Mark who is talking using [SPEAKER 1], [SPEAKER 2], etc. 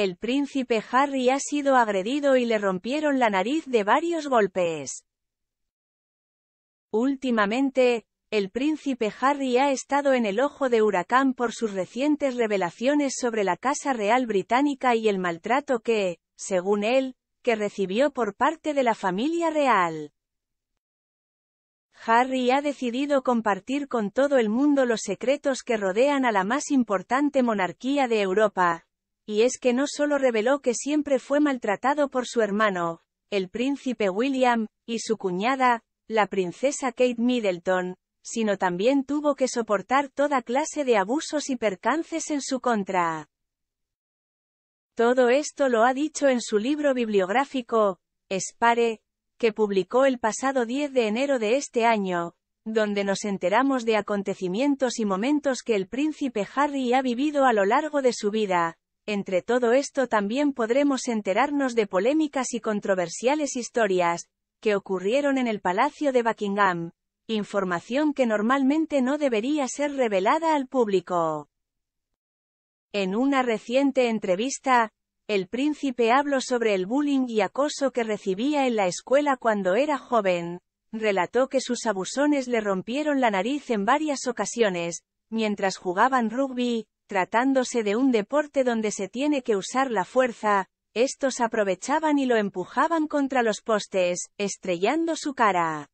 [SPEAKER 1] El príncipe Harry ha sido agredido y le rompieron la nariz de varios golpes. Últimamente, el príncipe Harry ha estado en el ojo de huracán por sus recientes revelaciones sobre la Casa Real Británica y el maltrato que, según él, que recibió por parte de la familia real. Harry ha decidido compartir con todo el mundo los secretos que rodean a la más importante monarquía de Europa, y es que no solo reveló que siempre fue maltratado por su hermano, el príncipe William, y su cuñada, la princesa Kate Middleton, sino también tuvo que soportar toda clase de abusos y percances en su contra. Todo esto lo ha dicho en su libro bibliográfico, Spare, que publicó el pasado 10 de enero de este año, donde nos enteramos de acontecimientos y momentos que el príncipe Harry ha vivido a lo largo de su vida, entre todo esto también podremos enterarnos de polémicas y controversiales historias, que ocurrieron en el Palacio de Buckingham, información que normalmente no debería ser revelada al público. En una reciente entrevista, el príncipe habló sobre el bullying y acoso que recibía en la escuela cuando era joven. Relató que sus abusones le rompieron la nariz en varias ocasiones, mientras jugaban rugby, tratándose de un deporte donde se tiene que usar la fuerza, estos aprovechaban y lo empujaban contra los postes, estrellando su cara.